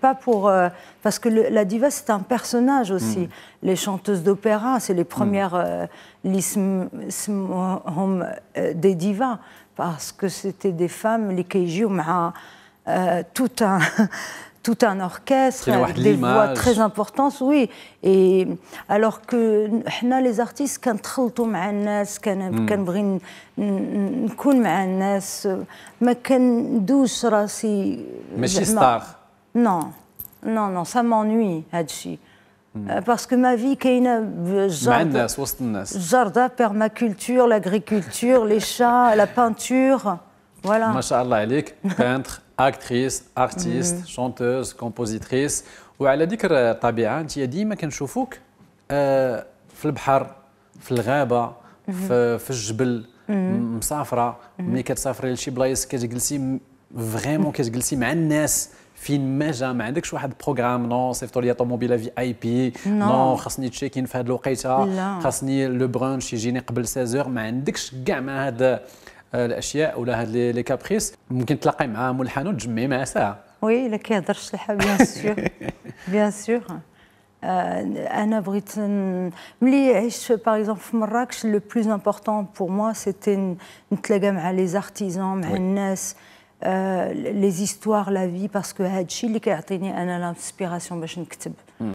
pas pour euh, parce que la diva c'est un personnage aussi. Mm. Les chanteuses d'opéra, c'est les premières mm. euh, euh, des divas parce que c'était des femmes les qui euh, tout un tout un orchestre avec des voix très importantes, oui. Et alors que nous, les artistes, quand nous مع الناس كان كان بغي نكون مع الناس ما كندوش راسي ماشي ستار non, non, non, ça m'ennuie, Hadji. Hmm. Euh, parce que ma vie, c'est jardin, euh, permaculture, l'agriculture, les chats, la peinture. Voilà. Masha'Allah, peintre, actrice, artiste, hmm. chanteuse, compositrice. Ou à la dikr euh, tabi'a, tu as dit, mais في البحر, في الغابة, في الجبل, مسافرة, كتسافري لشي بلايص vraiment فين ما جا ما عندكش واحد بروغرام نو صيفطوا لي طوموبيله في اي بي نو خاصني تشيكين في هاد الوقيته خاصني لو برانش يجيني قبل 16 ما عندكش كاع مع هاد آه، الاشياء ولا هاد لي كابريس ممكن تلاقي مع ملحن وتجمعي معاه ساعه وي الا كيهضرش الحال بيان سور بيان سور انا بغيت ملي عشت باغ اكزومبل في مراكش لو بلوز امبورطون بور موا سيتي نتلاقى مع لي زارتيزون مع الناس oui. Euh, les histoires, la vie, parce que c'est ce qui m'a donné l'inspiration pour écrire.